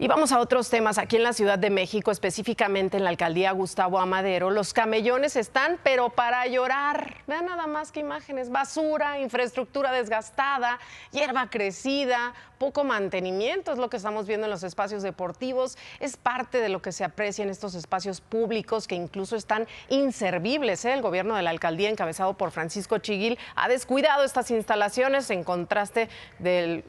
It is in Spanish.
Y vamos a otros temas. Aquí en la Ciudad de México, específicamente en la alcaldía Gustavo Amadero, los camellones están, pero para llorar. Vean nada más que imágenes. Basura, infraestructura desgastada, hierba crecida, poco mantenimiento es lo que estamos viendo en los espacios deportivos. Es parte de lo que se aprecia en estos espacios públicos que incluso están inservibles. ¿eh? El gobierno de la alcaldía, encabezado por Francisco Chiguil, ha descuidado estas instalaciones en contraste del